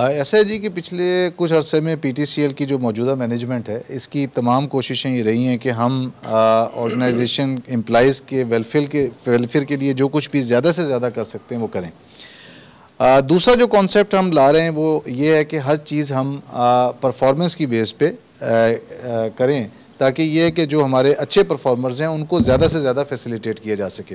ऐसा है जी कि पिछले कुछ अरसे में पीटीसीएल की जो मौजूदा मैनेजमेंट है इसकी तमाम कोशिशें ये रही हैं कि हम ऑर्गेनाइजेशन एम्प्लाइज़ के वेलफेयर के वेलफेयर के लिए जो कुछ भी ज़्यादा से ज़्यादा कर सकते हैं वो करें आ, दूसरा जो कॉन्सेप्ट हम ला रहे हैं वो ये है कि हर चीज़ हम परफॉर्मेंस की बेस पे आ, आ, करें ताकि ये कि जो हमारे अच्छे परफॉर्मर्स हैं उनको ज़्यादा से ज़्यादा फैसिलिटेट किया जा सके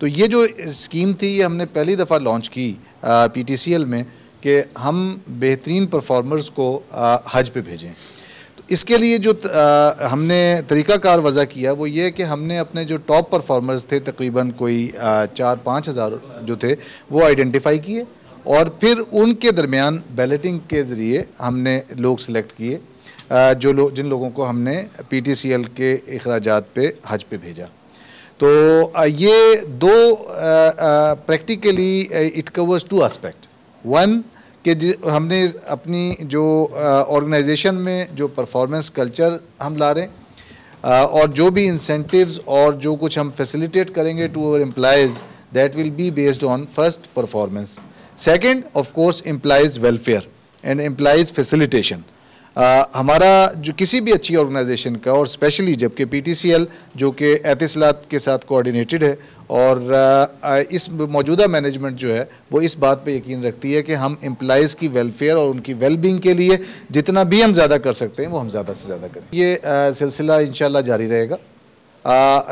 तो ये जो स्कीम थी ये हमने पहली दफ़ा लॉन्च की पीटीसीएल में कि हम बेहतरीन परफॉर्मर्स को आ, हज पे भेजें तो इसके लिए जो आ, हमने तरीक़ाकार वज़ा किया वो ये कि हमने अपने जो टॉप परफॉर्मर्स थे तकरीबन कोई आ, चार पाँच हज़ार जो थे वो आइडेंटिफाई किए और फिर उनके दरमियान बैलेटिंग के ज़रिए हमने लोग सिलेक्ट किए जो लोग जिन लोगों को हमने पी टी सी एल के अखराज पे हज पे भेजा तो ये दो practically it covers two aspect one कि हमने अपनी जो ऑर्गेनाइजेशन में जो परफॉर्मेंस कल्चर हम ला रहे हैं और जो भी इंसेंटिव्स और जो कुछ हम फैसिलिटेट करेंगे to our employees that will be based on first performance second of course employees welfare and employees facilitation ah, हमारा जो किसी भी अच्छी ऑर्गेनाइजेशन का और स्पेशली जबकि पीटीसीएल जो कि एहतसलात के साथ कोऑर्डिनेटेड है और आ, इस मौजूदा मैनेजमेंट जो है वो इस बात पे यकीन रखती है कि हम एम्प्लाइज़ की वेलफेयर और उनकी वेलबींग के लिए जितना भी हम ज़्यादा कर सकते हैं वो हम ज़्यादा से ज़्यादा करें ये सिलसिला इन जारी रहेगा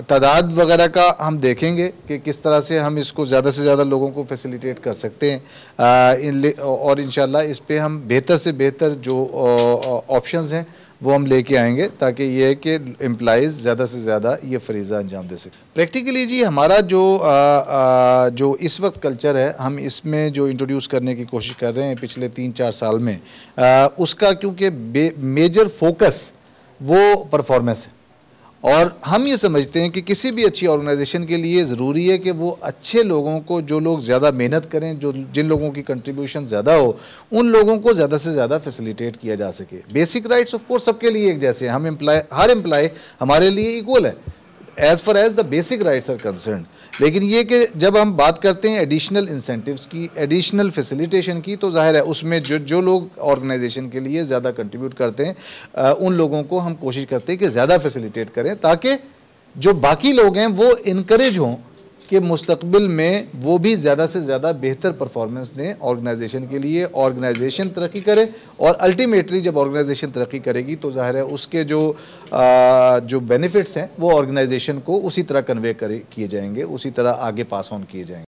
तादाद वगैरह का हम देखेंगे कि किस तरह से हम इसको ज़्यादा से ज़्यादा लोगों को फैसिलिटेट कर सकते हैं आ, इन और इन इस पर हम बेहतर से बेहतर जो ऑप्शन हैं वो हम लेके आएंगे ताकि ये है कि एम्प्लाइज़ ज़्यादा से ज़्यादा ये फरीज़ा अंजाम दे सकें प्रैक्टिकली जी हमारा जो आ, आ, जो इस वक्त कल्चर है हम इसमें जो इंट्रोड्यूस करने की कोशिश कर रहे हैं पिछले तीन चार साल में आ, उसका क्योंकि मेजर फोकस वो परफॉर्मेंस है और हम ये समझते हैं कि किसी भी अच्छी ऑर्गेनाइजेशन के लिए ज़रूरी है कि वो अच्छे लोगों को जो लोग ज़्यादा मेहनत करें जो जिन लोगों की कंट्रीब्यूशन ज़्यादा हो उन लोगों को ज़्यादा से ज़्यादा फैसिलिटेट किया जा सके बेसिक राइट्स ऑफ कोर्स सबके लिए एक जैसे हैं हम एम्प्लाई हर एम्प्लॉय हमारे लिए इक्वल है as far as the basic rights are concern लेकिन ये कि जब हम बात करते हैं एडिशनल इंसेंटिव्स की एडिशनल फैसिलिटेशन की तो जाहिर है उसमें जो जो लोग ऑर्गेनाइजेशन के लिए ज़्यादा कंट्रीब्यूट करते हैं आ, उन लोगों को हम कोशिश करते हैं कि ज़्यादा फैसिलिटेट करें ताकि जो बाकी लोग हैं वो इनक्रेज हों कि मुस्तबिल में वो भी ज़्यादा से ज़्यादा बेहतर परफॉर्मेंस दें ऑर्गेनाइजेशन के लिए ऑर्गेनाइजेशन तरक्की करे और अल्टीमेटली जब ऑर्गेनाइजेशन तरक्की करेगी तो ज़ाहिर है उसके जो आ, जो बेनिफिट्स हैं वो ऑर्गेनाइजेशन को उसी तरह कन्वे करे किए जाएंगे उसी तरह आगे पास ऑन किए जाएंगे